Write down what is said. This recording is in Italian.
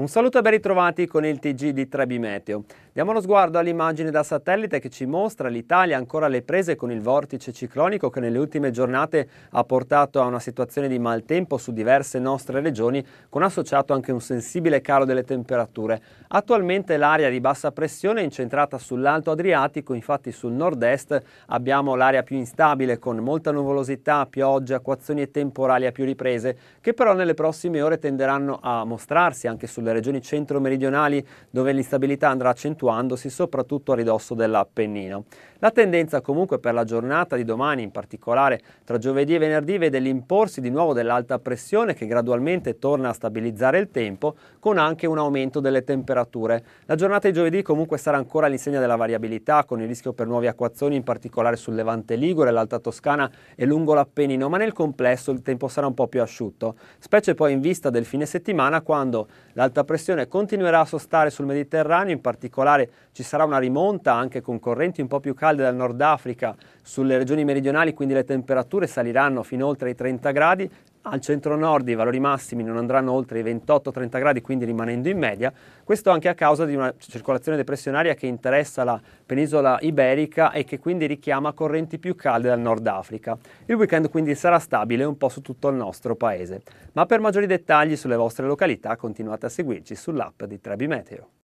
Un saluto e ben ritrovati con il TG di Trebi Meteo. Diamo uno sguardo all'immagine da satellite che ci mostra l'Italia ancora alle prese con il vortice ciclonico che nelle ultime giornate ha portato a una situazione di maltempo su diverse nostre regioni con associato anche un sensibile calo delle temperature. Attualmente l'area di bassa pressione è incentrata sull'Alto Adriatico, infatti sul nord-est abbiamo l'area più instabile con molta nuvolosità, piogge, acquazioni e temporali a più riprese che però nelle prossime ore tenderanno a mostrarsi anche sulle regioni centro-meridionali dove l'instabilità andrà a centrare accentuandosi soprattutto a ridosso dell'Appennino. La tendenza comunque per la giornata di domani, in particolare tra giovedì e venerdì, vede l'imporsi di nuovo dell'alta pressione che gradualmente torna a stabilizzare il tempo con anche un aumento delle temperature. La giornata di giovedì comunque sarà ancora all'insegna della variabilità con il rischio per nuovi acquazzoni in particolare sul Levante Ligure, l'Alta Toscana e lungo l'Appennino, ma nel complesso il tempo sarà un po' più asciutto, specie poi in vista del fine settimana quando L'alta pressione continuerà a sostare sul Mediterraneo, in particolare ci sarà una rimonta anche con correnti un po' più calde dal Nord Africa sulle regioni meridionali, quindi le temperature saliranno fino oltre i 30 gradi al centro-nord i valori massimi non andranno oltre i 28-30 gradi, quindi rimanendo in media, questo anche a causa di una circolazione depressionaria che interessa la penisola iberica e che quindi richiama correnti più calde dal Nord Africa. Il weekend quindi sarà stabile un po' su tutto il nostro paese, ma per maggiori dettagli sulle vostre località continuate a seguirci sull'app di Trebi Meteo.